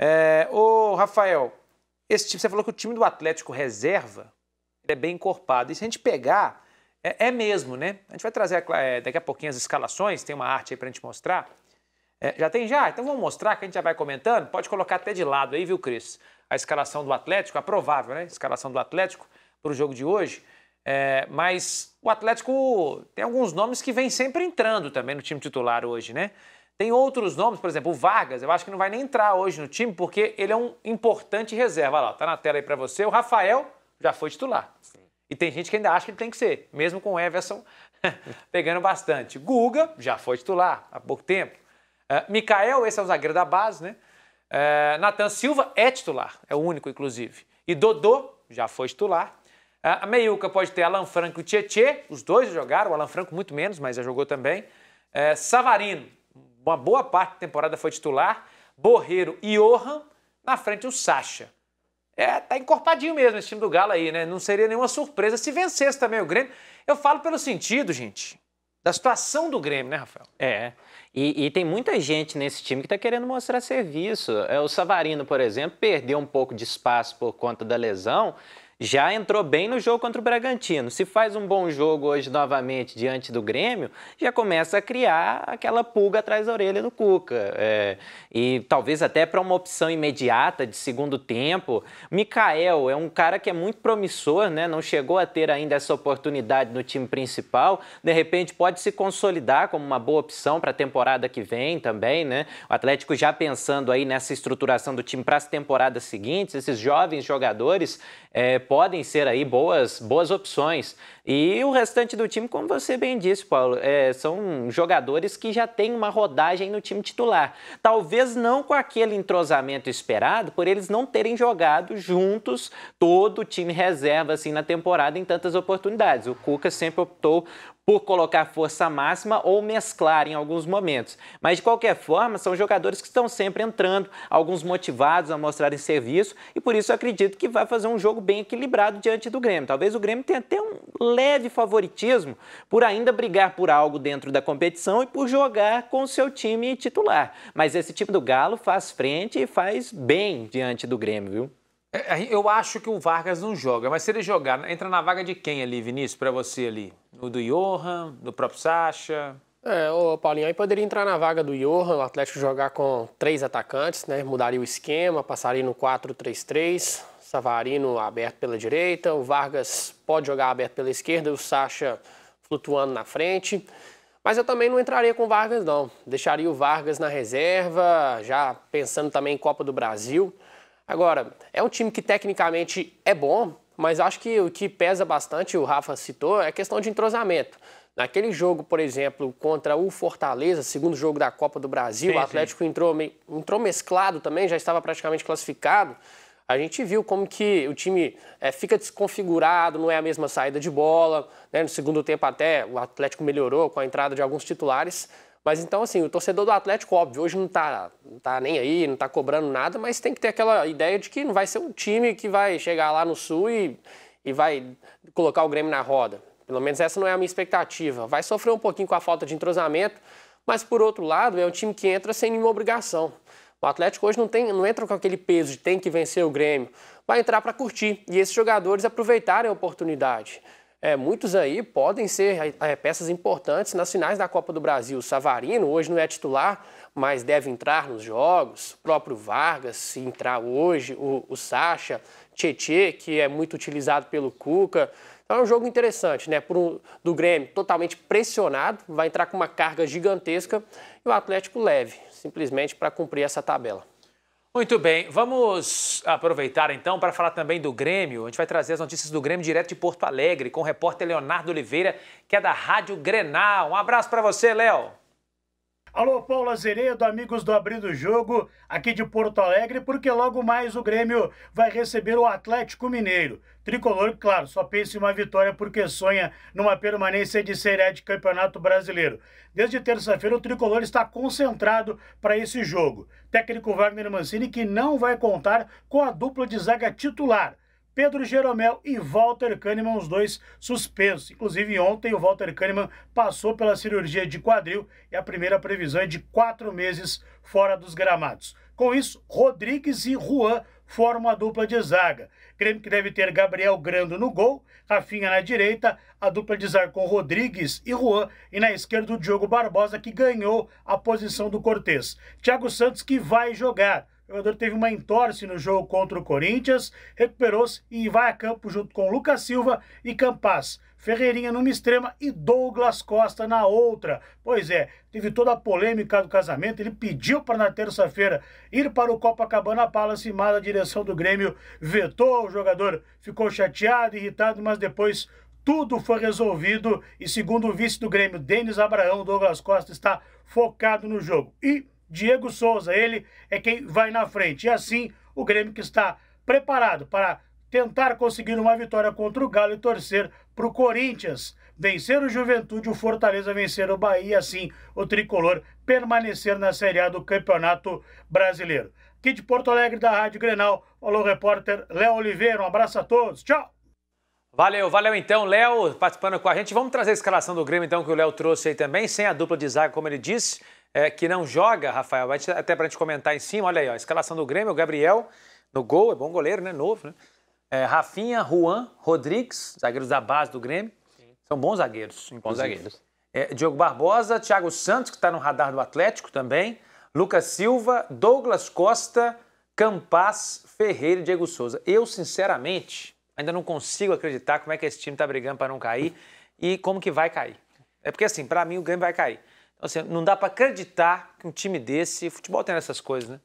É, ô, Rafael, esse time, você falou que o time do Atlético reserva é bem encorpado. E se a gente pegar, é, é mesmo, né? A gente vai trazer é, é, daqui a pouquinho as escalações, tem uma arte aí pra gente mostrar. É, já tem já? Então vamos mostrar que a gente já vai comentando. Pode colocar até de lado aí, viu, Cris? A escalação do Atlético, a provável, né? A escalação do Atlético para o jogo de hoje. É, mas o Atlético tem alguns nomes que vem sempre entrando também no time titular hoje, né? Tem outros nomes, por exemplo, o Vargas, eu acho que não vai nem entrar hoje no time porque ele é um importante reserva. Olha lá, tá na tela aí para você. O Rafael já foi titular. Sim. E tem gente que ainda acha que ele tem que ser, mesmo com o Everson pegando bastante. Guga já foi titular há pouco tempo. Uh, Mikael, esse é o zagueiro da base, né? Uh, Nathan Silva é titular, é o único, inclusive. E Dodô já foi titular. Uh, a meiuca pode ter Alan Franco e Tietê, os dois jogaram, o Alan Franco muito menos, mas já jogou também. Uh, Savarino uma boa parte da temporada foi titular. Borreiro e Johan, na frente o Sacha. É, tá encorpadinho mesmo esse time do Galo aí, né? Não seria nenhuma surpresa se vencesse também o Grêmio. Eu falo pelo sentido, gente, da situação do Grêmio, né, Rafael? É. E, e tem muita gente nesse time que está querendo mostrar serviço. É, o Savarino, por exemplo, perdeu um pouco de espaço por conta da lesão, já entrou bem no jogo contra o Bragantino. Se faz um bom jogo hoje novamente diante do Grêmio, já começa a criar aquela pulga atrás da orelha do Cuca. É, e talvez até para uma opção imediata de segundo tempo. Mikael é um cara que é muito promissor, né? não chegou a ter ainda essa oportunidade no time principal. De repente pode se consolidar como uma boa opção para a temporada que vem também. Né? O Atlético já pensando aí nessa estruturação do time para as temporadas seguintes, esses jovens jogadores. É, podem ser aí boas, boas opções. E o restante do time, como você bem disse, Paulo, é, são jogadores que já têm uma rodagem no time titular. Talvez não com aquele entrosamento esperado, por eles não terem jogado juntos todo o time reserva assim na temporada em tantas oportunidades. O Cuca sempre optou por colocar força máxima ou mesclar em alguns momentos. Mas de qualquer forma, são jogadores que estão sempre entrando, alguns motivados a mostrarem serviço e por isso acredito que vai fazer um jogo bem equilibrado diante do Grêmio. Talvez o Grêmio tenha até um leve favoritismo por ainda brigar por algo dentro da competição e por jogar com o seu time titular. Mas esse time do Galo faz frente e faz bem diante do Grêmio, viu? É, eu acho que o Vargas não joga, mas se ele jogar, entra na vaga de quem ali, Vinícius, para você ali? O do Johan, do próprio Sacha? É, o Paulinho, aí poderia entrar na vaga do Johan, o Atlético jogar com três atacantes, né? Mudaria o esquema, passaria no 4-3-3, Savarino aberto pela direita, o Vargas pode jogar aberto pela esquerda, o Sacha flutuando na frente. Mas eu também não entraria com o Vargas, não. Deixaria o Vargas na reserva, já pensando também em Copa do Brasil. Agora, é um time que tecnicamente é bom, mas acho que o que pesa bastante, o Rafa citou, é a questão de entrosamento. Naquele jogo, por exemplo, contra o Fortaleza, segundo jogo da Copa do Brasil, sim, o Atlético entrou entrou, entrou mesclado também, já estava praticamente classificado. A gente viu como que o time é, fica desconfigurado, não é a mesma saída de bola. Né? No segundo tempo até o Atlético melhorou com a entrada de alguns titulares, mas então, assim, o torcedor do Atlético, óbvio, hoje não está não tá nem aí, não está cobrando nada, mas tem que ter aquela ideia de que não vai ser um time que vai chegar lá no Sul e, e vai colocar o Grêmio na roda. Pelo menos essa não é a minha expectativa. Vai sofrer um pouquinho com a falta de entrosamento, mas por outro lado, é um time que entra sem nenhuma obrigação. O Atlético hoje não, tem, não entra com aquele peso de tem que vencer o Grêmio. Vai entrar para curtir e esses jogadores aproveitarem a oportunidade é, muitos aí podem ser é, é, peças importantes nas finais da Copa do Brasil. O Savarino hoje não é titular, mas deve entrar nos jogos. O próprio Vargas, se entrar hoje, o, o Sacha, Tietê, que é muito utilizado pelo Cuca. Então é um jogo interessante, né? Pro, do Grêmio totalmente pressionado, vai entrar com uma carga gigantesca e o Atlético leve, simplesmente para cumprir essa tabela. Muito bem, vamos aproveitar então para falar também do Grêmio. A gente vai trazer as notícias do Grêmio direto de Porto Alegre com o repórter Leonardo Oliveira, que é da Rádio Grenal. Um abraço para você, Léo. Alô, Paulo Azeredo, amigos do Abrindo do Jogo, aqui de Porto Alegre, porque logo mais o Grêmio vai receber o Atlético Mineiro. Tricolor, claro, só pensa em uma vitória porque sonha numa permanência de Série de Campeonato Brasileiro. Desde terça-feira, o Tricolor está concentrado para esse jogo. Técnico Wagner Mancini, que não vai contar com a dupla de zaga titular. Pedro Jeromel e Walter Kahneman, os dois suspensos. Inclusive, ontem o Walter Kahneman passou pela cirurgia de quadril e a primeira previsão é de quatro meses fora dos gramados. Com isso, Rodrigues e Juan formam a dupla de zaga. Grêmio que deve ter Gabriel Grando no gol, Rafinha na direita, a dupla de zaga com Rodrigues e Juan, e na esquerda o Diogo Barbosa, que ganhou a posição do Cortez. Thiago Santos que vai jogar. O jogador teve uma entorse no jogo contra o Corinthians, recuperou-se e vai a campo junto com Lucas Silva e Campaz. Ferreirinha numa extrema e Douglas Costa na outra. Pois é, teve toda a polêmica do casamento. Ele pediu para na terça-feira ir para o Copacabana Palace, mas a direção do Grêmio vetou. O jogador ficou chateado, irritado, mas depois tudo foi resolvido. E segundo o vice do Grêmio, Denis Abraão, Douglas Costa está focado no jogo. E Diego Souza, ele é quem vai na frente. E assim, o Grêmio que está preparado para tentar conseguir uma vitória contra o Galo e torcer para o Corinthians vencer o Juventude, o Fortaleza vencer o Bahia, e assim o tricolor permanecer na Série A do Campeonato Brasileiro. Aqui de Porto Alegre, da Rádio Grenal, falou o repórter Léo Oliveira. Um abraço a todos, tchau! Valeu, valeu então, Léo, participando com a gente. Vamos trazer a escalação do Grêmio, então, que o Léo trouxe aí também, sem a dupla de zaga, como ele disse é, que não joga, Rafael, até para a gente comentar em cima, olha aí, ó, a escalação do Grêmio, o Gabriel no gol, é bom goleiro, né? Novo, né? É, Rafinha, Juan, Rodrigues, zagueiros da base do Grêmio. Sim. São bons zagueiros. Bons zagueiros. É, Diogo Barbosa, Thiago Santos, que está no radar do Atlético também. Lucas Silva, Douglas Costa, Campaz, Ferreira e Diego Souza. Eu, sinceramente, ainda não consigo acreditar como é que esse time está brigando para não cair e como que vai cair. É porque, assim, para mim o Grêmio vai cair. Então, assim, não dá para acreditar que um time desse, futebol tem essas coisas, né?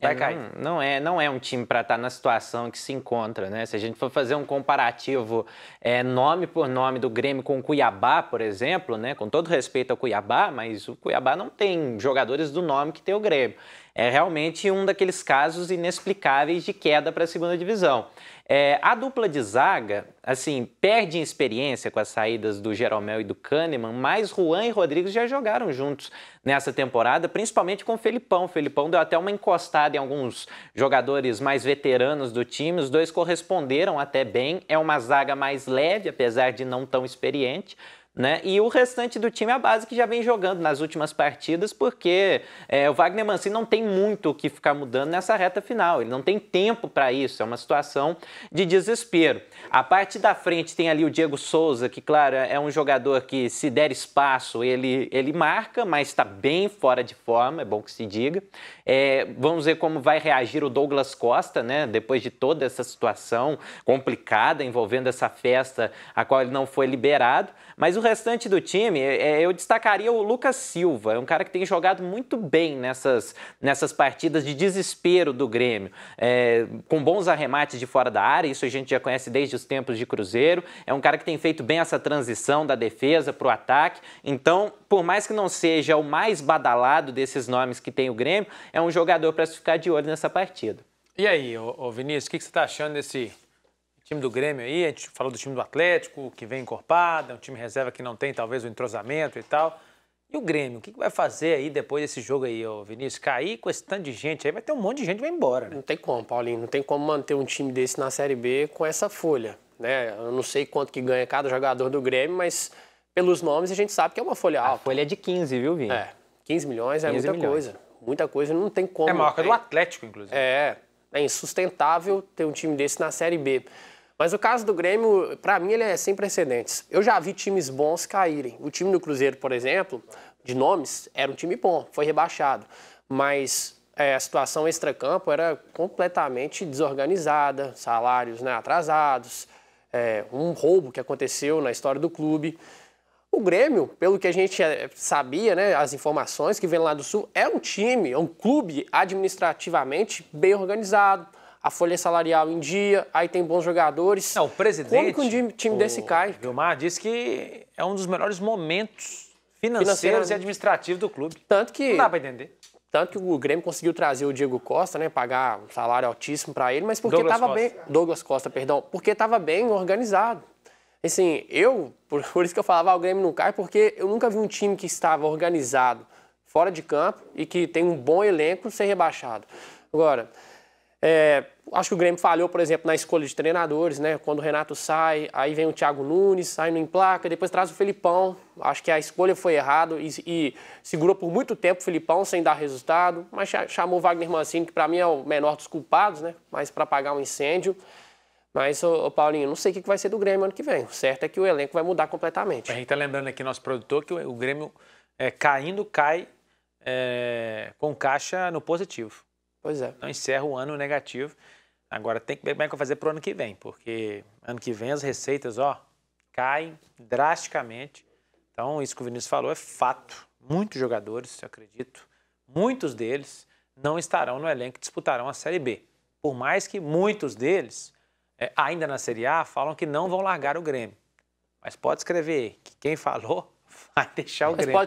É, Vai é, cair. Não, não, é, não é um time para estar tá na situação que se encontra, né? Se a gente for fazer um comparativo é, nome por nome do Grêmio com o Cuiabá, por exemplo, né? Com todo respeito ao Cuiabá, mas o Cuiabá não tem jogadores do nome que tem o Grêmio. É realmente um daqueles casos inexplicáveis de queda para a segunda divisão. É, a dupla de zaga, assim, perde em experiência com as saídas do Jeromel e do Kahneman, mas Juan e Rodrigues já jogaram juntos nessa temporada, principalmente com o Felipão. O Felipão deu até uma encostada em alguns jogadores mais veteranos do time, os dois corresponderam até bem. É uma zaga mais leve, apesar de não tão experiente, né? E o restante do time é a base que já vem jogando nas últimas partidas, porque é, o Wagner Mancini não tem muito o que ficar mudando nessa reta final, ele não tem tempo para isso, é uma situação de desespero. A parte da frente tem ali o Diego Souza, que, claro, é um jogador que, se der espaço, ele, ele marca, mas está bem fora de forma, é bom que se diga. É, vamos ver como vai reagir o Douglas Costa, né? depois de toda essa situação complicada envolvendo essa festa a qual ele não foi liberado, mas o restante do time, é, é, eu destacaria o Lucas Silva, é um cara que tem jogado muito bem nessas, nessas partidas de desespero do Grêmio, é, com bons arremates de fora da área, isso a gente já conhece desde os tempos de Cruzeiro. É um cara que tem feito bem essa transição da defesa para o ataque. Então, por mais que não seja o mais badalado desses nomes que tem o Grêmio, é um jogador para se ficar de olho nessa partida. E aí, ô, ô Vinícius, o que, que você está achando desse time do Grêmio aí, a gente falou do time do Atlético, que vem encorpado, é um time reserva que não tem talvez o entrosamento e tal. E o Grêmio, o que vai fazer aí depois desse jogo aí, ô Vinícius? Cair com esse tanto de gente aí, vai ter um monte de gente que vai embora, né? Não tem como, Paulinho. Não tem como manter um time desse na Série B com essa folha, né? Eu não sei quanto que ganha cada jogador do Grêmio, mas pelos nomes a gente sabe que é uma folha alta. A folha é de 15, viu, Vinícius? É, 15 milhões é 15 muita milhões. coisa. Muita coisa, não tem é como. É maior que é, do Atlético, inclusive. É, é insustentável ter um time desse na Série B. Mas o caso do Grêmio, para mim, ele é sem precedentes. Eu já vi times bons caírem. O time do Cruzeiro, por exemplo, de nomes, era um time bom, foi rebaixado. Mas é, a situação extracampo era completamente desorganizada, salários né, atrasados, é, um roubo que aconteceu na história do clube. O Grêmio, pelo que a gente é, sabia, né, as informações que vêm lá do Sul, é um time, é um clube administrativamente bem organizado, a folha salarial em dia, aí tem bons jogadores. Não, é, o presidente. Como que um time, desse cai? Gilmar disse que é um dos melhores momentos financeiros e né? administrativos do clube. Tanto que. Não dá para entender. Tanto que o Grêmio conseguiu trazer o Diego Costa, né? Pagar um salário altíssimo para ele, mas porque estava bem. Douglas Costa, perdão. Porque estava bem organizado. Assim, eu, por, por isso que eu falava, ah, o Grêmio não cai, porque eu nunca vi um time que estava organizado fora de campo e que tem um bom elenco ser rebaixado. Agora, é, acho que o Grêmio falhou, por exemplo, na escolha de treinadores, né? Quando o Renato sai, aí vem o Thiago Nunes, sai no emplaca, depois traz o Felipão. Acho que a escolha foi errada e, e, segurou por muito tempo o Felipão sem dar resultado, mas chamou o Wagner Mancini, que para mim é o menor dos culpados, né? Mas para apagar um incêndio. Mas, ô, ô, Paulinho, não sei o que vai ser do Grêmio ano que vem. O certo é que o elenco vai mudar completamente. A gente está lembrando aqui, nosso produtor, que o, Grêmio é, caindo cai é, com caixa no positivo. Pois é. Então encerra o ano negativo. Agora tem que ver como é que vai fazer para o ano que vem, porque ano que vem as receitas, ó, caem drasticamente. Então, isso que o Vinícius falou é fato. Muitos jogadores, eu acredito, muitos deles não estarão no elenco que disputarão a Série B. Por mais que muitos deles, é, ainda na Série A, falam que não vão largar o Grêmio. Mas pode escrever que quem falou vai deixar o Grêmio.